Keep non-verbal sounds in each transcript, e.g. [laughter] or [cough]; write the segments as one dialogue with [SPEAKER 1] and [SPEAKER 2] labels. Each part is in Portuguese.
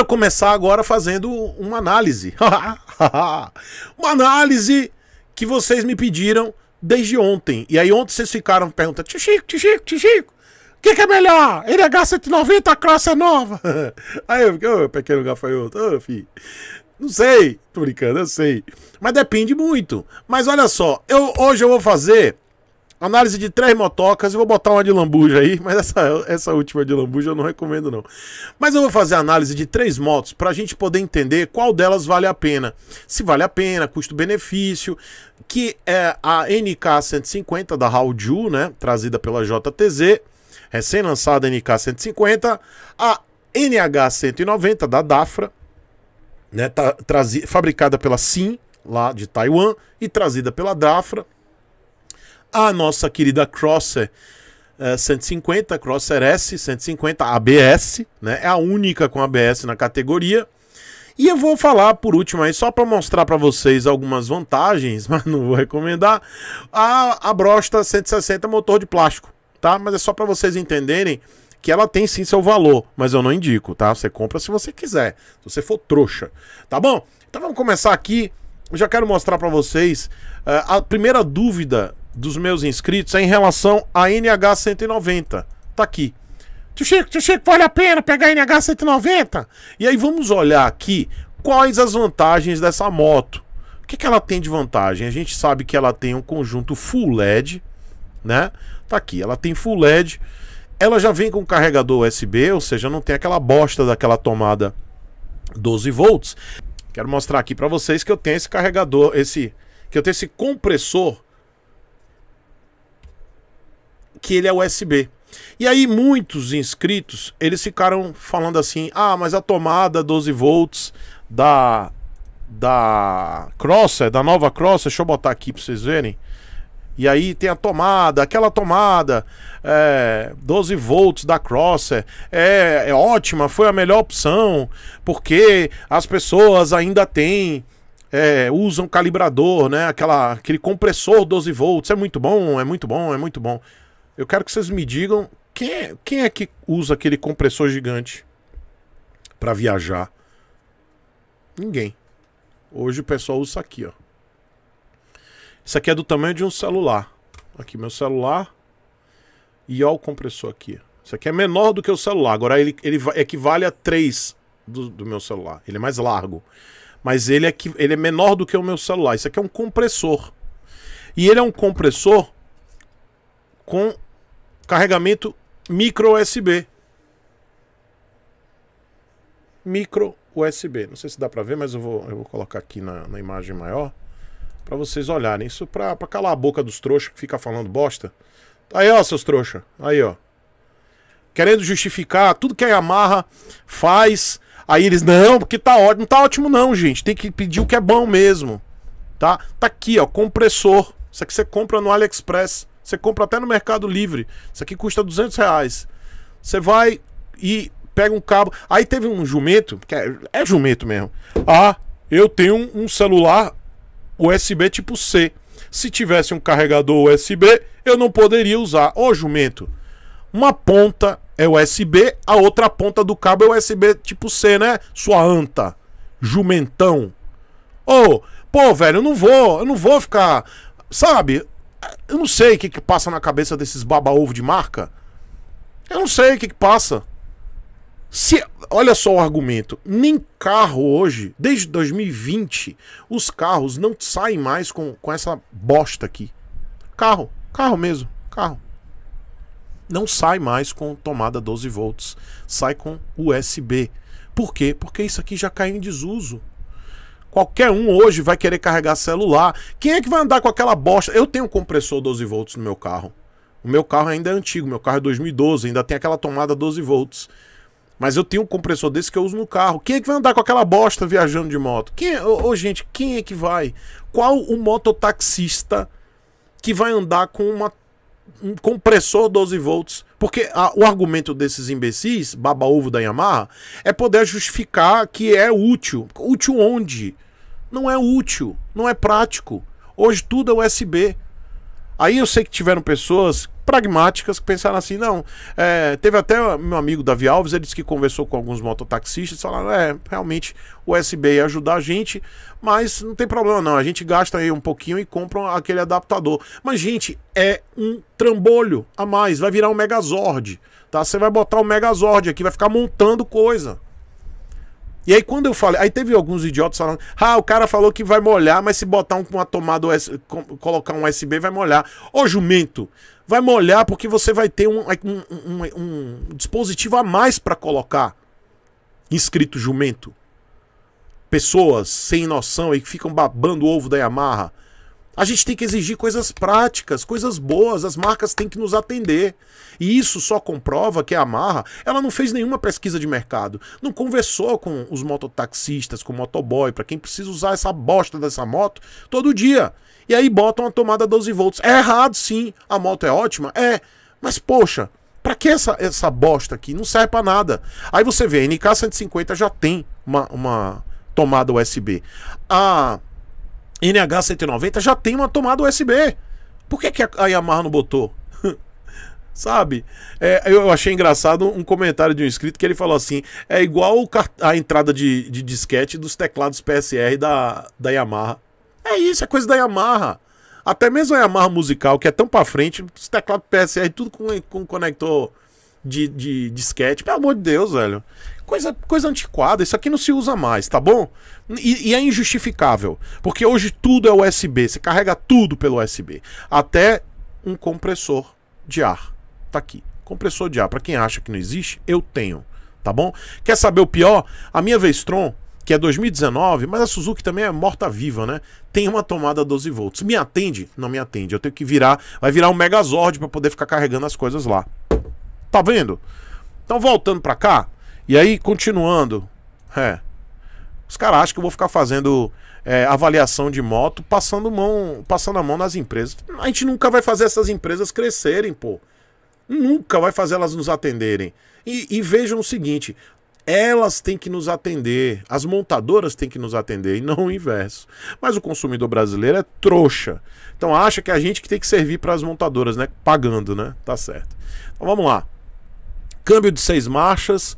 [SPEAKER 1] quero começar agora fazendo uma análise. [laughs] uma análise que vocês me pediram desde ontem. E aí ontem vocês ficaram perguntando: Tio Chico, tio Chico, tio Chico, o que, que, é melhor? NH é 190, a classe é nova. [laughs] aí eu fiquei, ô, pequeno gafanhoto, ô, filho. Não sei, tô brincando, eu sei. Mas depende muito. Mas olha só, eu, hoje eu vou fazer Análise de três motocas. Eu vou botar uma de lambuja aí, mas essa, essa última de lambuja eu não recomendo, não. Mas eu vou fazer análise de três motos para a gente poder entender qual delas vale a pena. Se vale a pena, custo-benefício, que é a NK 150 da Haoju, né? Trazida pela JTZ. Recém-lançada NK 150. A NH 190 da Dafra, né? Tá, fabricada pela Sim, lá de Taiwan, e trazida pela Dafra a nossa querida Crosser é, eh, 150, Crosser S 150 ABS, né? É a única com ABS na categoria. E eu vou falar por último aí, só para mostrar para vocês algumas vantagens, [laughs] mas não vou recomendar, a, a Brosta 160 motor de plástico, tá? Mas é só para vocês entenderem que ela tem sim seu valor, mas eu não indico, tá? Você compra se você quiser, se você for trouxa, tá bom? Então vamos começar aqui, eu já quero mostrar para vocês uh, a primeira dúvida dos meus inscritos é em relação à NH190. Tá aqui. Tio Chico, tio Chico, vale a pena pegar a NH190? E aí vamos olhar aqui quais as vantagens dessa moto. O que, que ela tem de vantagem? A gente sabe que ela tem um conjunto full LED, né? Tá aqui, ela tem full LED. Ela já vem com carregador USB, ou seja, não tem aquela bosta daquela tomada 12 volts. Quero mostrar aqui para vocês que eu tenho esse carregador, esse que eu tenho esse compressor que ele é USB. E aí muitos inscritos, eles ficaram falando assim: "Ah, mas a tomada 12 volts da da Crosser, da nova Crosser, deixa eu botar aqui para vocês verem. E aí tem a tomada, aquela tomada é, 12 volts da Crosser é, é ótima, foi a melhor opção, porque as pessoas ainda têm é, usam calibrador, né? Aquela, aquele compressor 12 volts é muito bom, é muito bom, é muito bom. Eu quero que vocês me digam quem é, quem é que usa aquele compressor gigante para viajar. Ninguém. Hoje o pessoal usa isso aqui, ó. Isso aqui é do tamanho de um celular. Aqui meu celular e ó o compressor aqui. Isso aqui é menor do que o celular. Agora ele, ele equivale a 3 do, do meu celular. Ele é mais largo. Mas ele é, ele é menor do que o meu celular. Isso aqui é um compressor. E ele é um compressor com carregamento micro USB. Micro USB. Não sei se dá para ver, mas eu vou, eu vou colocar aqui na, na imagem maior para vocês olharem. Isso para calar a boca dos trouxas que fica falando bosta. Aí, ó, seus trouxas. Aí, ó. Querendo justificar tudo que a Yamaha faz. Aí eles, não, porque tá ótimo. Não tá ótimo, não, gente. Tem que pedir o que é bom mesmo. Tá? Tá aqui, ó, compressor. Isso aqui você compra no AliExpress. Você compra até no Mercado Livre. Isso aqui custa 200 reais. Você vai e pega um cabo. Aí teve um jumento, que é, é jumento mesmo. Ah, eu tenho um, um celular USB tipo C. Se tivesse um carregador USB, eu não poderia usar. Ô, jumento, uma ponta é USB, a outra ponta do cabo é USB tipo C, né? Sua anta, jumentão. Ô, pô, velho, eu não vou, eu não vou ficar. Sabe? Eu não sei o que, que passa na cabeça desses baba-ovo de marca. Eu não sei o que, que passa. Se, olha só o argumento. Nem carro hoje, desde 2020, os carros não saem mais com, com essa bosta aqui. Carro, carro mesmo, carro. Não sai mais com tomada 12 volts. Sai com USB. Por quê? Porque isso aqui já caiu em desuso. Qualquer um hoje vai querer carregar celular. Quem é que vai andar com aquela bosta? Eu tenho um compressor 12 volts no meu carro. O meu carro ainda é antigo, meu carro é 2012, ainda tem aquela tomada 12 volts. Mas eu tenho um compressor desse que eu uso no carro. Quem é que vai andar com aquela bosta viajando de moto? Quem é, ô, ô, gente, quem é que vai? Qual o mototaxista que vai andar com uma um compressor 12 volts. Porque a, o argumento desses imbecis, baba-ovo da Yamaha, é poder justificar que é útil. Útil onde? Não é útil, não é prático. Hoje tudo é USB. Aí eu sei que tiveram pessoas pragmáticas que pensaram assim, não. É, teve até meu amigo Davi Alves, ele disse que conversou com alguns mototaxistas e falaram, é, realmente o USB ia ajudar a gente, mas não tem problema não, a gente gasta aí um pouquinho e compra aquele adaptador. Mas, gente, é um trambolho a mais, vai virar um Megazord, tá? Você vai botar o um Megazord aqui, vai ficar montando coisa. E aí quando eu falei, aí teve alguns idiotas falando, ah, o cara falou que vai molhar, mas se botar um, uma tomada, US, colocar um USB vai molhar. Ô jumento, vai molhar porque você vai ter um, um, um, um dispositivo a mais para colocar. Inscrito jumento. Pessoas sem noção e que ficam babando o ovo da Yamaha. A gente tem que exigir coisas práticas, coisas boas, as marcas têm que nos atender. E isso só comprova que a Amarra, ela não fez nenhuma pesquisa de mercado, não conversou com os mototaxistas, com o motoboy, para quem precisa usar essa bosta dessa moto todo dia. E aí botam a tomada 12 volts. É errado sim, a moto é ótima, é, mas poxa, para que essa, essa bosta aqui? Não serve para nada. Aí você vê, a NK150 já tem uma, uma tomada USB. A NH190 já tem uma tomada USB. Por que, que a Yamaha não botou? [laughs] Sabe? É, eu achei engraçado um comentário de um inscrito que ele falou assim: é igual a entrada de, de disquete dos teclados PSR da, da Yamaha. É isso, é coisa da Yamaha. Até mesmo a Yamaha musical, que é tão pra frente, os teclados PSR, tudo com, com conector de, de disquete. Pelo amor de Deus, velho coisa, coisa antiquada, isso aqui não se usa mais, tá bom? E, e, é injustificável, porque hoje tudo é USB, você carrega tudo pelo USB, até um compressor de ar. Tá aqui, compressor de ar. Para quem acha que não existe, eu tenho, tá bom? Quer saber o pior? A minha Vestron, que é 2019, mas a Suzuki também é morta-viva, né? Tem uma tomada 12 volts. Me atende? Não me atende. Eu tenho que virar, vai virar um Megazord para poder ficar carregando as coisas lá. Tá vendo? Então voltando para cá, e aí, continuando, é, os caras acham que eu vou ficar fazendo é, avaliação de moto, passando, mão, passando a mão nas empresas. A gente nunca vai fazer essas empresas crescerem, pô. Nunca vai fazer elas nos atenderem. E, e vejam o seguinte: elas têm que nos atender, as montadoras têm que nos atender e não o inverso. Mas o consumidor brasileiro é trouxa. Então acha que é a gente que tem que servir para as montadoras, né? Pagando, né? Tá certo. Então vamos lá. Câmbio de seis marchas,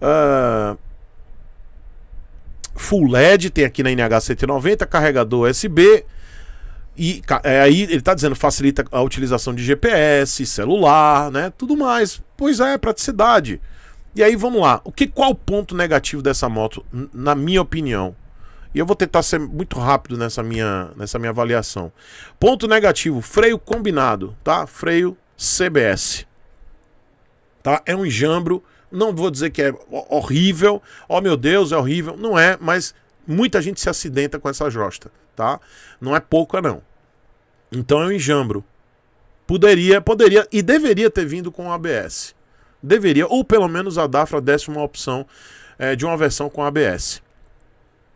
[SPEAKER 1] ah, full LED tem aqui na NH190, carregador USB. E é, aí ele está dizendo facilita a utilização de GPS, celular, né? Tudo mais. Pois é, é, praticidade. E aí vamos lá. O que qual o ponto negativo dessa moto na minha opinião? E eu vou tentar ser muito rápido nessa minha nessa minha avaliação. Ponto negativo, freio combinado, tá? Freio CBS. Tá? É um jambro não vou dizer que é horrível, oh meu Deus, é horrível. Não é, mas muita gente se acidenta com essa josta, tá? Não é pouca, não. Então eu enjambro. Poderia, poderia e deveria ter vindo com ABS. Deveria, ou pelo menos a Dafra desse uma opção é, de uma versão com ABS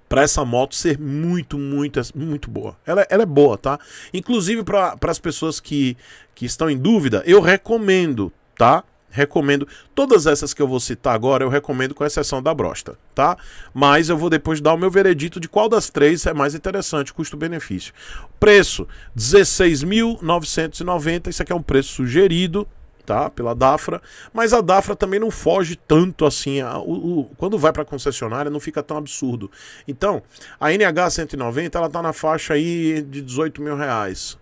[SPEAKER 1] para essa moto ser muito, muito, muito boa. Ela, ela é boa, tá? Inclusive para as pessoas que, que estão em dúvida, eu recomendo, tá? Recomendo todas essas que eu vou citar agora, eu recomendo com exceção da brosta, tá? Mas eu vou depois dar o meu veredito de qual das três é mais interessante, custo-benefício. Preço 16.990, isso aqui é um preço sugerido, tá? Pela Dafra, mas a Dafra também não foge tanto assim, a, o, o, quando vai para concessionária não fica tão absurdo. Então, a NH 190, ela tá na faixa aí de 18 mil reais,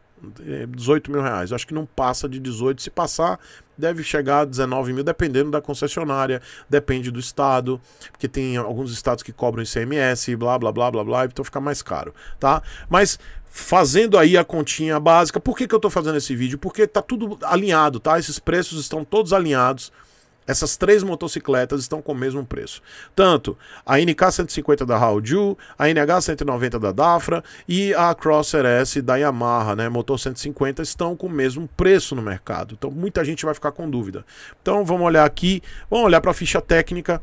[SPEAKER 1] 18 é, mil reais. Acho que não passa de 18. Se passar, deve chegar a 19 mil, dependendo da concessionária, depende do estado, porque tem alguns estados que cobram ICMS, blá, blá, blá, blá, blá, então fica mais caro, tá? Mas fazendo aí a continha básica, por que, que eu tô fazendo esse vídeo? Porque tá tudo alinhado, tá? Esses preços estão todos alinhados essas três motocicletas estão com o mesmo preço. Tanto a NK 150 da Haoju, a NH 190 da Dafra e a Crosser S da Yamaha, né, motor 150, estão com o mesmo preço no mercado. Então muita gente vai ficar com dúvida. Então vamos olhar aqui, vamos olhar para a ficha técnica.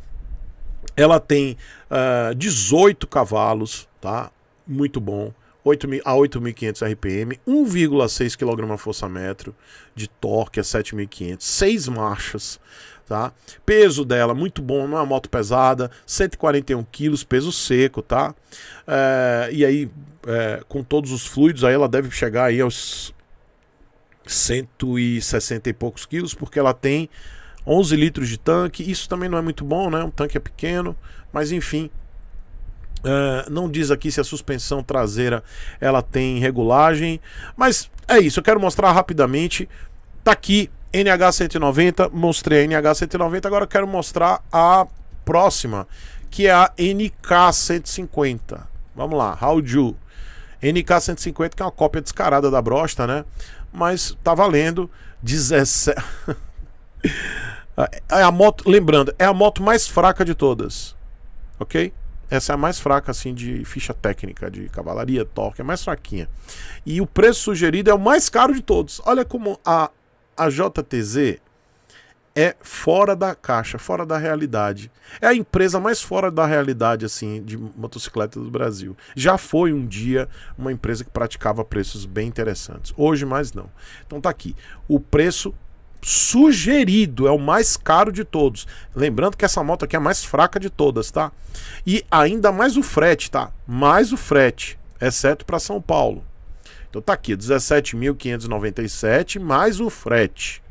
[SPEAKER 1] Ela tem uh, ah, 18 cavalos, tá? Muito bom. 8, a 8.500 RPM, 1,6 kgfm força metro de torque a 7.500, 6 marchas, tá? Peso dela, muito bom, não é uma moto pesada, 141 quilos, peso seco, tá? É, e aí, é, com todos os fluidos, aí ela deve chegar aí aos 160 e poucos quilos, porque ela tem 11 litros de tanque, isso também não é muito bom, né? Um tanque é pequeno, mas enfim, Uh, não diz aqui se a suspensão traseira ela tem regulagem, mas é isso. Eu quero mostrar rapidamente. Tá aqui NH190, mostrei a NH190, agora quero mostrar a próxima, que é a NK150. Vamos lá, Howju. NK150, que é uma cópia descarada da brosta, né? Mas tá valendo 17. [laughs] é a moto, lembrando, é a moto mais fraca de todas. OK? Essa é a mais fraca, assim, de ficha técnica, de cavalaria, torque, é mais fraquinha. E o preço sugerido é o mais caro de todos. Olha como a a JTZ é fora da caixa, fora da realidade. É a empresa mais fora da realidade assim de motocicleta do Brasil. Já foi um dia uma empresa que praticava preços bem interessantes. Hoje mais não. Então tá aqui. O preço sugerido é o mais caro de todos. Lembrando que essa moto aqui é a mais fraca de todas, tá? E ainda mais o frete, tá? Mais o frete, exceto para São Paulo. Então tá aqui, 17.597 mais o frete.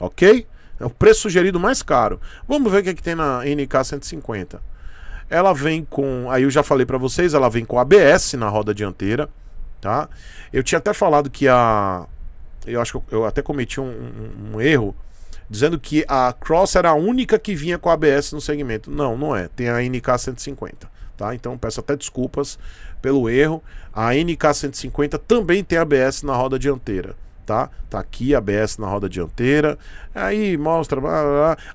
[SPEAKER 1] Ok? É o preço sugerido mais caro. Vamos ver o que, é que tem na NK 150. Ela vem com, aí eu já falei para vocês, ela vem com ABS na roda dianteira, tá? Eu tinha até falado que a eu acho que eu até cometi um, um, um erro dizendo que a Cross era a única que vinha com ABS no segmento. Não, não é. Tem a NK 150, tá? Então peço até desculpas pelo erro. A NK 150 também tem ABS na roda dianteira. Tá? tá aqui ABS na roda dianteira. Aí mostra.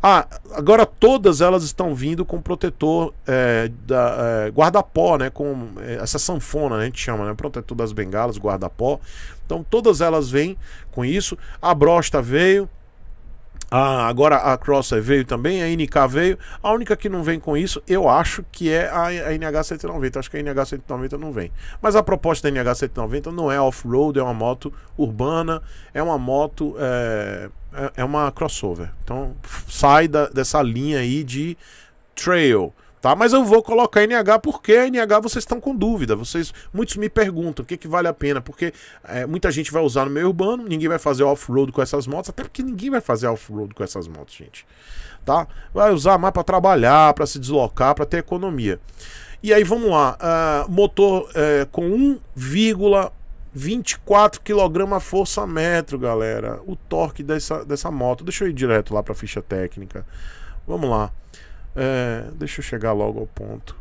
[SPEAKER 1] Ah, agora todas elas estão vindo com protetor é, da é, guarda-pó, né? Com é, essa sanfona, né? a gente chama, né? Protetor das bengalas, guarda-pó. Então todas elas vêm com isso. A brosta veio, ah, agora a Cross veio também, a NK veio. A única que não vem com isso, eu acho que é a, a NH190. Acho que a NH190 não vem. Mas a proposta da NH190 não é off-road, é uma moto urbana, é uma moto. É, é, é uma crossover. Então sai da, dessa linha aí de trail tá? Mas eu vou colocar NH porque NH vocês estão com dúvida. Vocês muitos me perguntam o que, que vale a pena, porque é, muita gente vai usar no meio urbano, ninguém vai fazer off-road com essas motos, até porque ninguém vai fazer off-road com essas motos, gente, tá? Vai usar mais para trabalhar, para se deslocar, para ter economia. E aí vamos lá, uh, motor uh, com 1,24 kg força metro, galera. O torque dessa, dessa moto. Deixa eu ir direto lá para a ficha técnica. Vamos lá. É, deixa eu chegar logo ao ponto.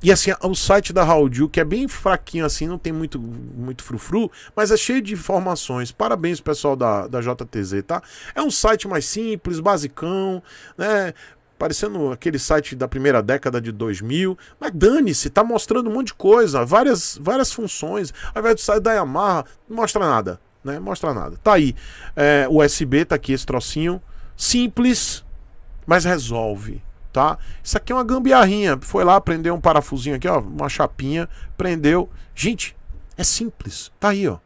[SPEAKER 1] E assim, o site da Rauldio, que é bem fraquinho assim, não tem muito, muito frufru, mas é cheio de informações. Parabéns, pessoal da, da JTZ, tá? É um site mais simples, basicão, né? Parecendo aquele site da primeira década de 2000. Mas dane-se, tá mostrando um monte de coisa, várias, várias funções. Ao invés do site da Yamaha, não mostra nada, né? Mostra nada. Tá aí, é, USB, tá aqui esse trocinho. Simples, mas resolve, tá? Isso aqui é uma gambiarrinha. Foi lá, prendeu um parafusinho aqui, ó, uma chapinha, prendeu. Gente, é simples. Tá aí, ó.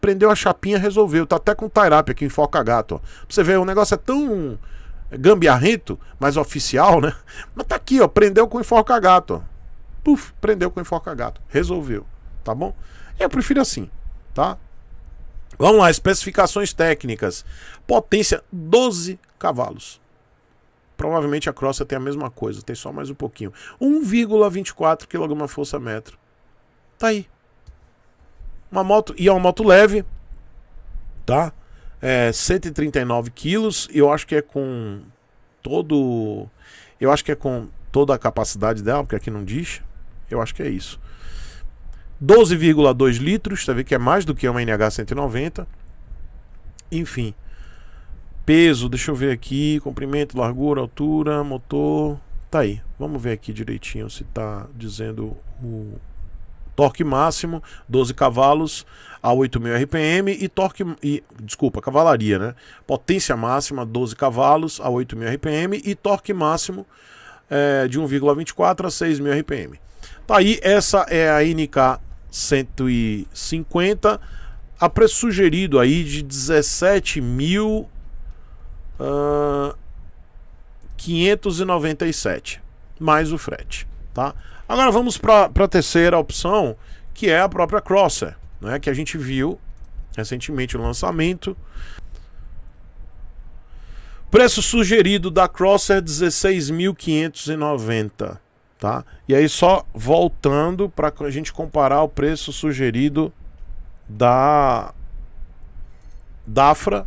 [SPEAKER 1] Prendeu a chapinha, resolveu. Tá até com tie-up aqui em foca gato, ó. Pra você ver, o negócio é tão gambiarrito, mas oficial, né? Mas tá aqui, ó, prendeu com enfoca gato, ó. Puf, prendeu com enfoca gato, resolveu, tá bom? Eu prefiro assim, tá? Vamos lá, especificações técnicas. Potência 12 cavalos. Provavelmente a crossa tem a mesma coisa, tem só mais um pouquinho. 1,24 kg força metro. Tá aí. Uma moto, e é uma moto leve, tá? É 139 quilos, eu acho que é com todo. Eu acho que é com toda a capacidade dela, porque aqui não diz. Eu acho que é isso. 12,2 litros, você vê que é mais do que uma NH 190. Enfim, Peso, deixa eu ver aqui. Comprimento, largura, altura, motor. Tá aí. Vamos ver aqui direitinho se tá dizendo o torque máximo, 12 cavalos a 8.000 RPM e torque e desculpa, cavalaria, né? Potência máxima 12 cavalos a 8.000 RPM e torque máximo é, de 1,24 a 6.000 RPM. Tá aí, essa é a NK 150 a preço sugerido aí de 17 mil uh, 597 mais o frete, tá? Agora vamos para a terceira opção, que é a própria Crosser, né, que a gente viu recentemente o lançamento. Preço sugerido da Crosser 16.590, tá? E aí só voltando para a gente comparar o preço sugerido da Dafra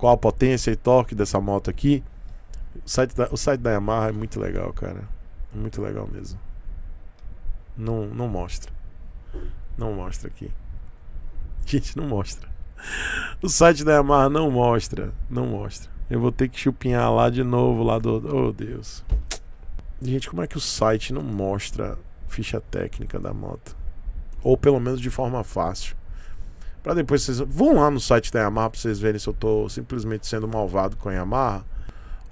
[SPEAKER 1] qual a potência e torque dessa moto aqui. O site da, o site da Yamaha é muito legal, cara. Muito legal mesmo. Não, não mostra. Não mostra aqui. [laughs] Gente, não mostra. O site da Yamaha não mostra. Não mostra. Eu vou ter que chupinhar lá de novo, lá do. Oh, Deus. Gente, como é que o site não mostra ficha técnica da moto? Ou pelo menos de forma fácil. Para depois vocês. Vão lá no site da Yamaha para vocês verem se eu tô simplesmente sendo malvado com a Yamaha.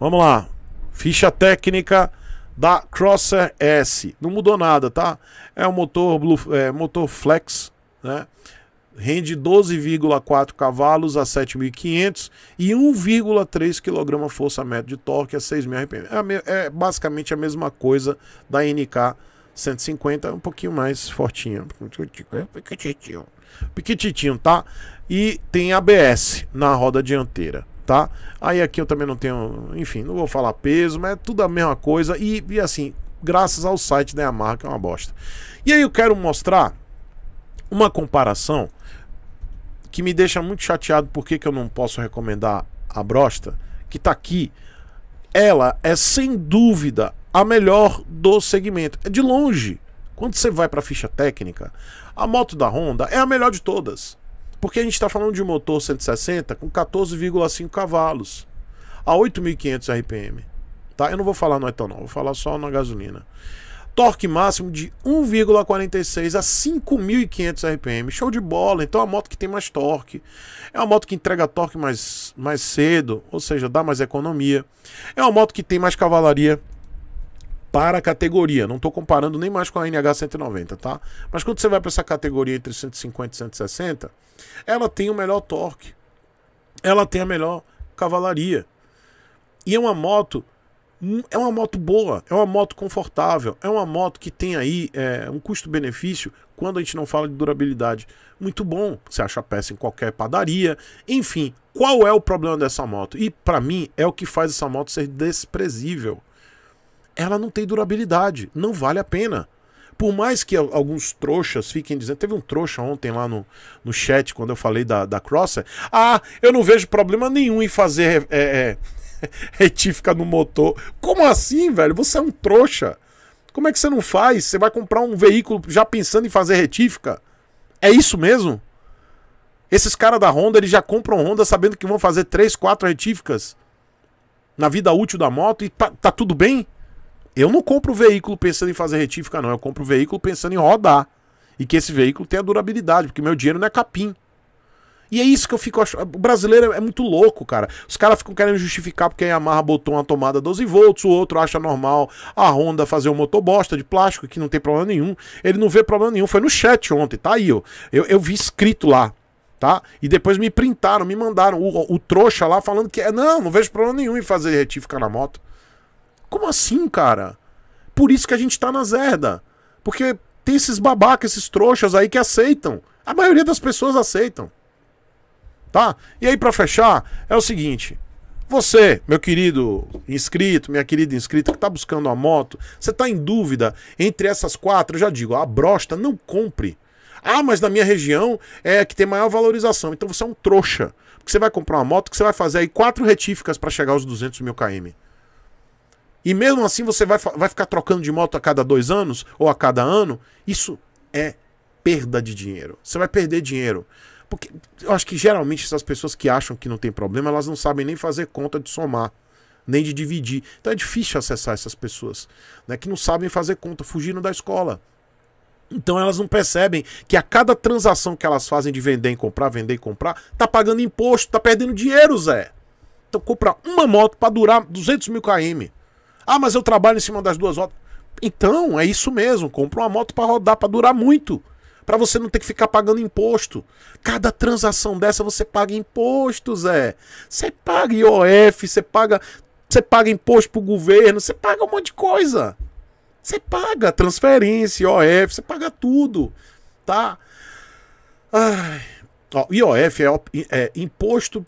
[SPEAKER 1] Vamos lá. Ficha técnica da Crosser S. Não mudou nada, tá? É um motor, Blue, é, motor flex, né? Rende 12,4 cavalos a 7.500 e 1,3 kgfm de torque a 6.000 RPM. É, é basicamente a mesma coisa da NK 150, um pouquinho mais fortinha. Piquititinho, tá? E tem ABS na roda dianteira, tá? Aí aqui eu também não tenho, enfim, não vou falar peso, mas é tudo a mesma coisa. E, e assim, graças ao site da né, Yamaha, que é uma bosta. E aí eu quero mostrar uma comparação que me deixa muito chateado porque que eu não posso recomendar a Brosta, que tá aqui. Ela é sem dúvida a melhor do segmento. É de longe. Quando você vai para a ficha técnica, a moto da Honda é a melhor de todas. Porque a gente está falando de um motor 160 com 14,5 cavalos a 8.500 RPM. Tá? Eu não vou falar no etanol, vou falar só na gasolina. Torque máximo de 1,46 a 5.500 RPM. Show de bola. Então é uma moto que tem mais torque. É uma moto que entrega torque mais, mais cedo, ou seja, dá mais economia. É uma moto que tem mais cavalaria para a categoria. Não estou comparando nem mais com a NH190, tá? Mas quando você vai para essa categoria entre 150 e 160, ela tem o melhor torque. Ela tem a melhor cavalaria. E é uma moto hum, é uma moto boa, é uma moto confortável, é uma moto que tem aí é, um custo-benefício, quando a gente não fala de durabilidade, muito bom. Você acha peça em qualquer padaria. Enfim, qual é o problema dessa moto? E para mim é o que faz essa moto ser desprezível ela não tem durabilidade, não vale a pena. Por mais que alguns trouxas fiquem dizendo. Teve um trouxa ontem lá no, no chat, quando eu falei da, da Crosser. Ah, eu não vejo problema nenhum em fazer é, é, [laughs] retífica no motor. Como assim, velho? Você é um trouxa. Como é que você não faz? Você vai comprar um veículo já pensando em fazer retífica? É isso mesmo? Esses caras da Honda, eles já compram Honda sabendo que vão fazer 3, 4 retíficas na vida útil da moto e tá, tá tudo bem? Eu não compro o veículo pensando em fazer retífica, não. Eu compro o veículo pensando em rodar. E que esse veículo tenha durabilidade, porque meu dinheiro não é capim. E é isso que eu fico achando. O brasileiro é, é muito louco, cara. Os caras ficam querendo justificar porque a Yamaha botou uma tomada 12 volts, o outro acha normal a Honda fazer um motor bosta de plástico, que não tem problema nenhum. Ele não vê problema nenhum. Foi no chat ontem, tá aí, ó. Eu, eu vi escrito lá. Tá? E depois me printaram, me mandaram o, o trouxa lá falando que é não, não vejo problema nenhum em fazer retífica na moto. Como assim, cara? Por isso que a gente tá na zerda. Porque tem esses babacas, esses trouxas aí que aceitam. A maioria das pessoas aceitam. Tá? E aí, para fechar, é o seguinte. Você, meu querido inscrito, minha querida inscrita que tá buscando a moto, você tá em dúvida entre essas quatro, eu já digo, a brosta não compre. Ah, mas na minha região é que tem maior valorização. Então você é um trouxa. Porque você vai comprar uma moto que você vai fazer aí quatro retíficas para chegar aos 200 mil km e mesmo assim você vai, vai ficar trocando de moto a cada dois anos ou a cada ano, isso é perda de dinheiro. Você vai perder dinheiro. Porque eu acho que geralmente essas pessoas que acham que não tem problema, elas não sabem nem fazer conta de somar, nem de dividir. Então é difícil acessar essas pessoas, né, que não sabem fazer conta, fugindo da escola. Então elas não percebem que a cada transação que elas fazem de vender e comprar, vender e comprar, tá pagando imposto, tá perdendo dinheiro, Zé. Então comprar uma moto para durar 200 mil km. Ah, mas eu trabalho em cima das duas rodas. Então, é isso mesmo. Compra uma moto para rodar, para durar muito. Para você não ter que ficar pagando imposto. Cada transação dessa você paga imposto, Zé. Você paga IOF, você paga, você paga imposto pro governo, você paga um monte de coisa. Você paga transferência, IOF, você paga tudo, tá? Ai. Ó, IOF é, é imposto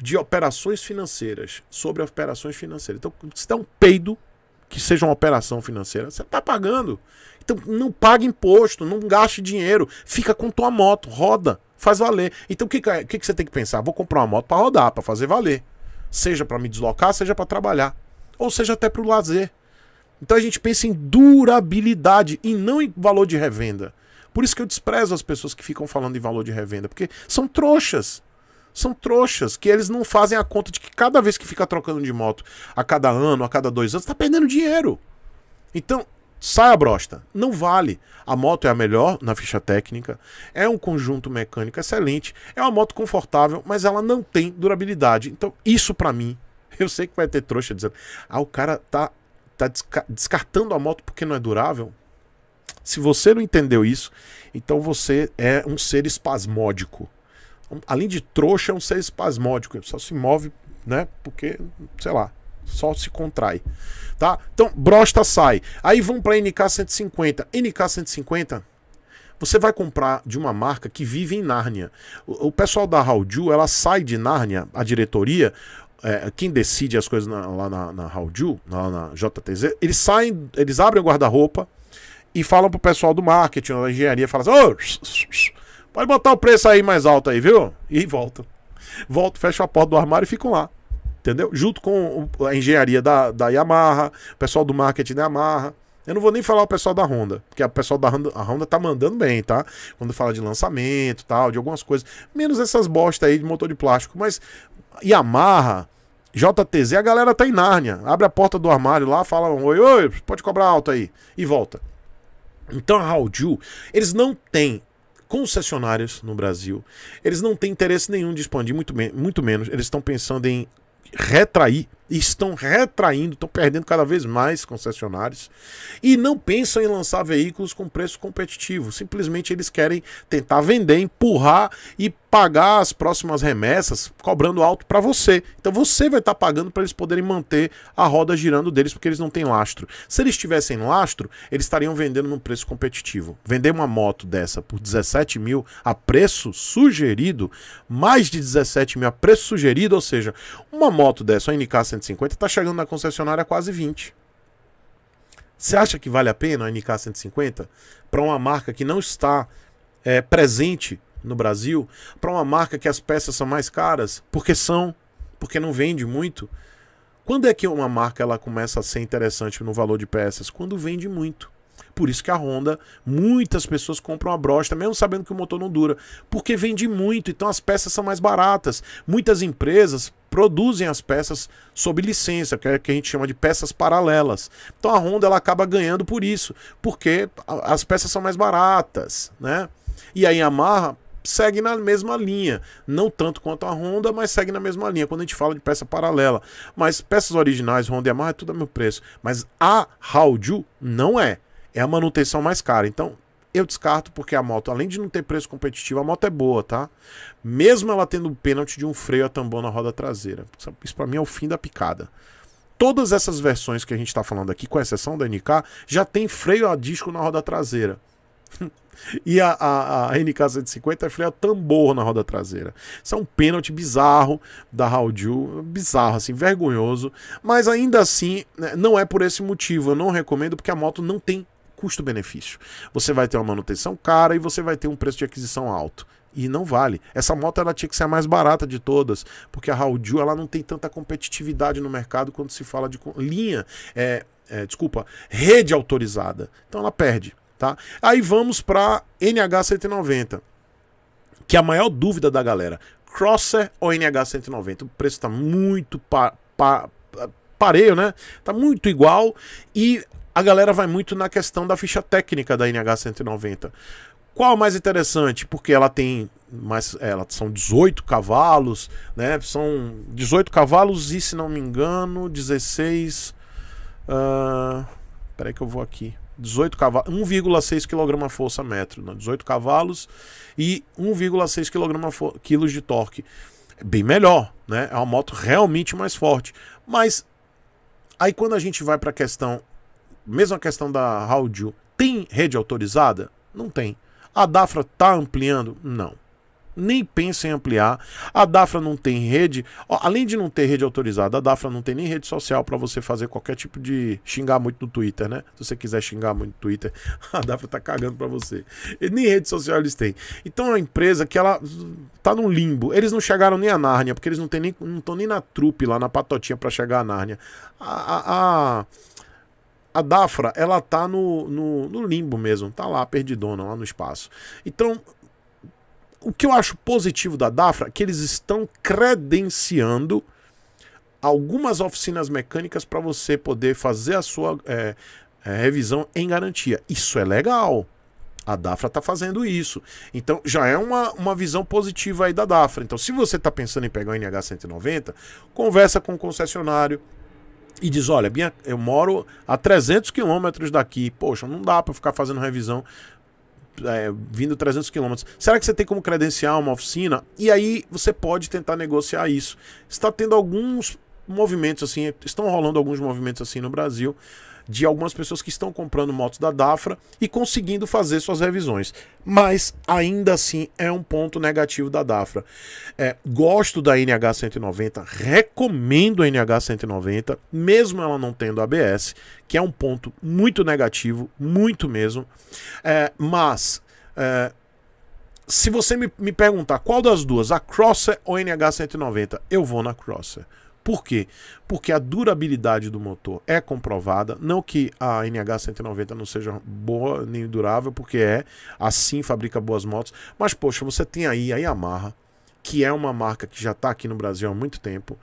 [SPEAKER 1] de operações financeiras sobre operações financeiras. Então, se dá um peido que seja uma operação financeira, você está pagando. Então, não paga imposto, não gaste dinheiro, fica com tua moto, roda, faz valer. Então, o que, que, é, que você tem que pensar? Vou comprar uma moto para rodar, para fazer valer. Seja para me deslocar, seja para trabalhar, ou seja até para o lazer. Então, a gente pensa em durabilidade e não em valor de revenda. Por isso que eu desprezo as pessoas que ficam falando em valor de revenda, porque são trouxas são trouxas, que eles não fazem a conta de que cada vez que fica trocando de moto, a cada ano, a cada dois anos, tá perdendo dinheiro. Então, sai a brosta. Não vale. A moto é a melhor na ficha técnica, é um conjunto mecânico excelente, é uma moto confortável, mas ela não tem durabilidade. Então, isso para mim, [laughs] eu sei que vai ter trouxa dizendo, ah, o cara tá, tá desca descartando a moto porque não é durável. Se você não entendeu isso, então você é um ser espasmódico além de trouxa, é um ser espasmódico. Ele só se move, né? Porque, sei lá, só se contrai. Tá? Então, brosta sai. Aí vão para NK150. NK150, você vai comprar de uma marca que vive em Nárnia. O, o pessoal da Hauju, ela sai de Nárnia, a diretoria, é, quem decide as coisas na, lá na, na Hauju, lá na JTZ, eles saem, eles abrem o guarda-roupa e falam pro pessoal do marketing, da engenharia, falam assim, ô, oh, Pode botar o preço aí mais alto aí, viu? E volta. Volta, fecha a porta do armário e fico lá. Entendeu? Junto com a engenharia da, da Yamaha, o pessoal do marketing da Yamaha. Eu não vou nem falar o pessoal da Honda, porque o pessoal da Honda, a Honda tá mandando bem, tá? Quando fala de lançamento tal, de algumas coisas. Menos essas bosta aí de motor de plástico. Mas Yamaha, JTZ, a galera tá em Nárnia. Abre a porta do armário lá, fala oi, oi, pode cobrar alto aí. E volta. Então a Raudil, eles não têm concessionárias no Brasil, eles não têm interesse nenhum de expandir, muito, muito menos. Eles estão pensando em retrair e estão retraindo, estão perdendo cada vez mais concessionários e não pensam em lançar veículos com preço competitivo. Simplesmente eles querem tentar vender, empurrar e pagar as próximas remessas cobrando alto para você. Então você vai estar tá pagando para eles poderem manter a roda girando deles porque eles não têm lastro. Se eles tivessem lastro, eles estariam vendendo num preço competitivo. Vender uma moto dessa por 17 mil a preço sugerido, mais de 17 mil a preço sugerido, ou seja, uma moto dessa, a NK 150 está chegando na concessionária quase 20. Você acha que vale a pena a NK 150 para uma marca que não está é, presente no Brasil, para uma marca que as peças são mais caras, porque são, porque não vende muito? Quando é que uma marca ela começa a ser interessante no valor de peças? Quando vende muito. Por isso que a Honda, muitas pessoas compram a brocha mesmo sabendo que o motor não dura, porque vende muito, então as peças são mais baratas. Muitas empresas produzem as peças sob licença, que é que a gente chama de peças paralelas. Então a Honda ela acaba ganhando por isso, porque as peças são mais baratas, né? E a Yamaha segue na mesma linha. Não tanto quanto a Honda, mas segue na mesma linha quando a gente fala de peça paralela. Mas peças originais, Honda e Yamaha, é tudo a meu preço. Mas a Hauju não é é a manutenção mais cara. Então, eu descarto porque a moto, além de não ter preço competitivo, a moto é boa, tá? Mesmo ela tendo o pênalti de um freio a tambor na roda traseira. Isso para mim é o fim da picada. Todas essas versões que a gente está falando aqui, com exceção da NK, já tem freio a disco na roda traseira. [laughs] e a, a, a, NK 150 é freio a tambor na roda traseira. Isso é um pênalti bizarro da Raudil, bizarro, assim, vergonhoso. Mas ainda assim, né, não é por esse motivo. Eu não recomendo porque a moto não tem custo-benefício. Você vai ter uma manutenção cara e você vai ter um preço de aquisição alto. E não vale. Essa moto ela tinha que ser a mais barata de todas, porque a Raudil ela não tem tanta competitividade no mercado quando se fala de linha, é, é, desculpa, rede autorizada. Então ela perde. Tá? Aí vamos para NH190, que é a maior dúvida da galera. Crosser ou NH190? O preço está muito pa, pa, pareio, né? Tá muito igual e a galera vai muito na questão da ficha técnica da NH190. Qual mais interessante? Porque ela tem mais. É, ela são 18 cavalos, né? São 18 cavalos e, se não me engano, 16. Uh, ah, peraí que eu vou aqui. 18 cavalos, 1,6 kgfm força metro, né? 18 cavalos e 1,6 kgfm quilos de torque. É bem melhor, né? É uma moto realmente mais forte. Mas aí quando a gente vai para a questão mesma questão da Raudio, tem rede autorizada? Não tem. A Dafra está ampliando? Não. Nem pensa em ampliar. A Dafra não tem rede. Além de não ter rede autorizada, a Dafra não tem nem rede social para você fazer qualquer tipo de xingar muito no Twitter, né? Se você quiser xingar muito no Twitter, [laughs] a Dafra tá cagando para você. E nem rede social eles têm. Então é uma empresa que ela tá num limbo. Eles não chegaram nem a Nárnia, porque eles não estão nem, não nem na trupe lá, na patotinha para chegar a Nárnia. a, a, a a Dafra, ela tá no, no, no limbo mesmo, tá lá perdidona, lá no espaço. Então, o que eu acho positivo da Dafra é que eles estão credenciando algumas oficinas mecânicas para você poder fazer a sua é, é, revisão em garantia. Isso é legal. A Dafra está fazendo isso. Então já é uma, uma visão positiva aí da Dafra. Então, se você está pensando em pegar o NH 190, conversa com o concessionário e diz: Olha, minha, eu moro a 300 quilômetros daqui, poxa, não dá para ficar fazendo revisão é, vindo 300 quilômetros. Será que você tem como credenciar uma oficina? E aí você pode tentar negociar isso. Está tendo alguns movimentos assim, estão rolando alguns movimentos assim no Brasil de algumas pessoas que estão comprando motos da Dafra e conseguindo fazer suas revisões. Mas ainda assim é um ponto negativo da Dafra. É, gosto da NH190, recomendo a NH190, mesmo ela não tendo ABS, que é um ponto muito negativo, muito mesmo. É, mas. É, se você me, me perguntar qual das duas, a Crosser ou a NH190, eu vou na Crosser. Por quê? Porque a durabilidade do motor é comprovada. Não que a NH190 não seja boa nem durável, porque é. Assim fabrica boas motos. Mas, poxa, você tem aí a Yamaha, que é uma marca que já está aqui no Brasil há muito tempo.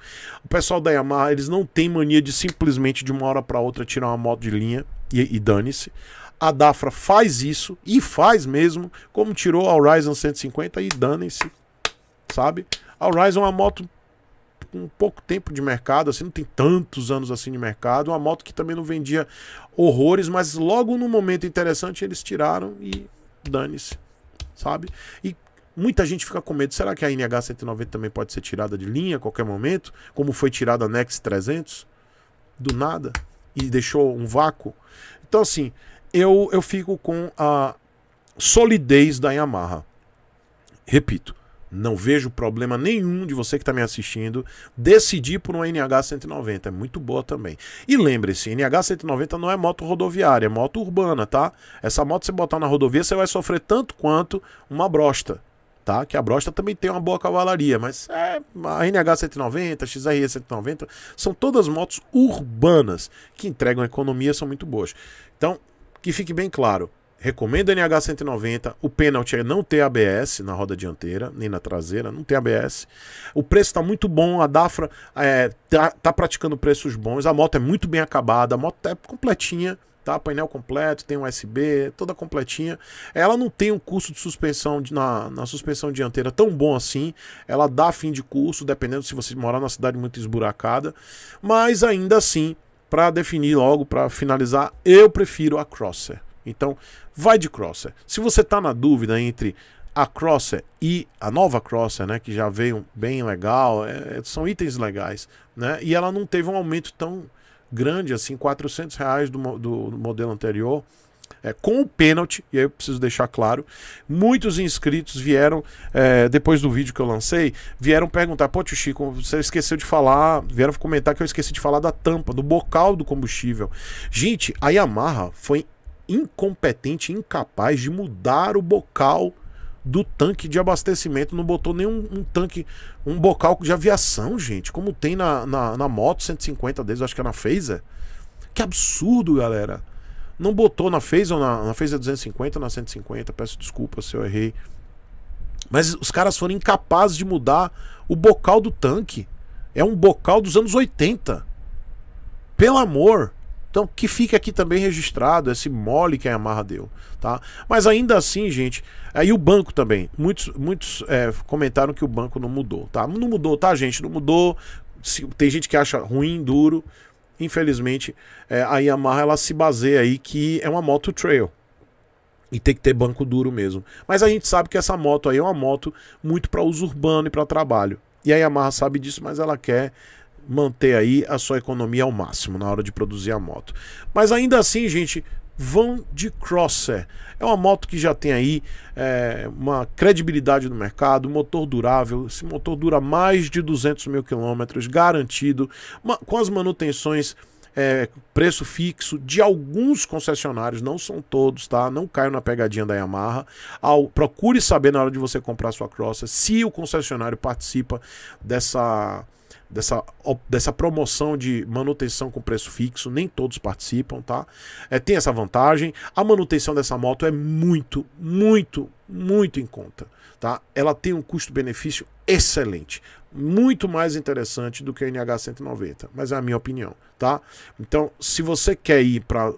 [SPEAKER 1] O pessoal da Yamaha, eles não têm mania de simplesmente de uma hora para outra tirar uma moto de linha e, e dane-se. A Dafra faz isso e faz mesmo, como tirou a Horizon 150 e dane-se, sabe? A Horizon é uma moto com pouco tempo de mercado, assim, não tem tantos anos assim de mercado. Uma moto que também não vendia horrores, mas logo num momento interessante eles tiraram e dane-se, sabe? E muita gente fica com medo. Será que a NH 190 também pode ser tirada de linha a qualquer momento? Como foi tirada a Nex 300? Do nada? E deixou um vácuo? Então, assim, eu, eu fico com a solidez da Yamaha. Repito, não vejo problema nenhum de você que está me assistindo decidir por uma NH190. É muito boa também. E lembre-se, NH190 não é moto rodoviária, é moto urbana, tá? Essa moto você botar na rodovia, você vai sofrer tanto quanto uma brosta. Tá? Que a brosta também tem uma boa cavalaria, mas é, a NH190, a XRE190, são todas motos urbanas que entregam economia, são muito boas. Então, que fique bem claro, recomendo a NH190. O pênalti é não ter ABS na roda dianteira, nem na traseira, não tem ABS. O preço está muito bom, a Dafra está é, tá praticando preços bons, a moto é muito bem acabada, a moto é completinha. Tá, painel completo, tem USB, toda completinha. Ela não tem um curso de suspensão de, na, na suspensão dianteira tão bom assim. Ela dá fim de curso, dependendo se você morar numa cidade muito esburacada. Mas ainda assim, para definir logo, para finalizar, eu prefiro a Crosser. Então, vai de Crosser. Se você está na dúvida entre a Crosser e a nova Crosser, né, que já veio bem legal, é, são itens legais, né, e ela não teve um aumento tão grande assim, 400 reais do, do, modelo anterior, é, com o pênalti, e aí eu preciso deixar claro, muitos inscritos vieram, é, depois do vídeo que eu lancei, vieram perguntar, pô tio Chico, você esqueceu de falar, vieram comentar que eu esqueci de falar da tampa, do bocal do combustível. Gente, a Yamaha foi incompetente, incapaz de mudar o bocal do tanque de abastecimento. Não botou nenhum um tanque, um bocal de aviação, gente. Como tem na, na, na moto 150 deles, acho que é na Phaser. Que absurdo, galera. Não botou na Phaser, na, na Phaser 250, na 150. Peço desculpa se eu errei. Mas os caras foram incapazes de mudar o bocal do tanque. É um bocal dos anos 80. Pelo amor. Então, que fica aqui também registrado esse mole que a Yamaha deu, tá? Mas ainda assim, gente, aí é, o banco também. Muitos, muitos é, comentaram que o banco não mudou, tá? Não mudou, tá, gente? Não mudou. Se, tem gente que acha ruim, duro. Infelizmente, é, a Yamaha ela se baseia aí que é uma moto trail. E tem que ter banco duro mesmo. Mas a gente sabe que essa moto aí é uma moto muito para uso urbano e para trabalho. E a Yamaha sabe disso, mas ela quer manter aí a sua economia ao máximo na hora de produzir a moto. Mas ainda assim, gente, vão de Crosser. É uma moto que já tem aí é, uma credibilidade no mercado, motor durável. Esse motor dura mais de 200 mil quilômetros, garantido, com as manutenções. É, preço fixo de alguns concessionários, não são todos, tá? Não caiam na pegadinha da Yamaha. Ao, procure saber na hora de você comprar sua Crosser se o concessionário participa dessa dessa, dessa promoção de manutenção com preço fixo, nem todos participam, tá? É, tem essa vantagem. A manutenção dessa moto é muito, muito, muito em conta. Tá? Ela tem um custo-benefício excelente, muito mais interessante do que o NH190, mas é a minha opinião. tá? Então, se você quer ir para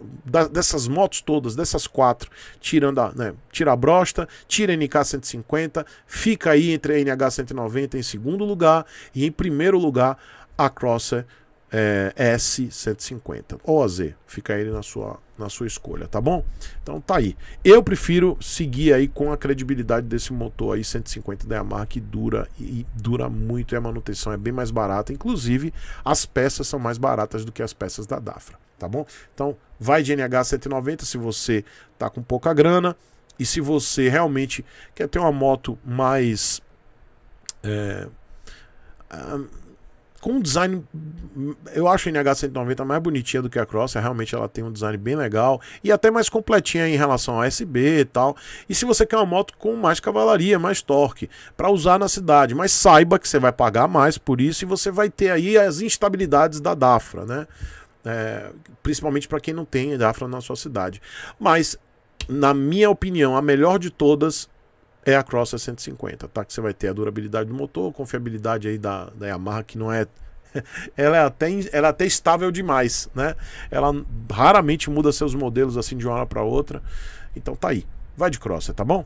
[SPEAKER 1] dessas motos todas, dessas quatro, tirando a, né, tira a brosta, tira a NK150, fica aí entre a NH190 em segundo lugar e em primeiro lugar a Crosser é, S150 ou AZ, fica ele na sua, na sua escolha, tá bom? Então tá aí. Eu prefiro seguir aí com a credibilidade desse motor aí 150 da Yamaha que dura e dura muito e a manutenção é bem mais barata, inclusive as peças são mais baratas do que as peças da Dafra, tá bom? Então vai de NH 190 se você tá com pouca grana e se você realmente quer ter uma moto mais é, com um design. Eu acho a NH190 mais bonitinha do que a é Realmente ela tem um design bem legal e até mais completinha em relação a SB e tal. E se você quer uma moto com mais cavalaria, mais torque, para usar na cidade, mas saiba que você vai pagar mais por isso e você vai ter aí as instabilidades da Dafra, né? É, principalmente para quem não tem Dafra na sua cidade. Mas, na minha opinião, a melhor de todas é a Cross 150, tá? Que você vai ter a durabilidade do motor, confiabilidade aí da, da Yamaha, que não é. [laughs] ela, é até, ela é até estável demais, né? Ela raramente muda seus modelos assim de uma hora para outra. Então tá aí. Vai de Cross, tá bom?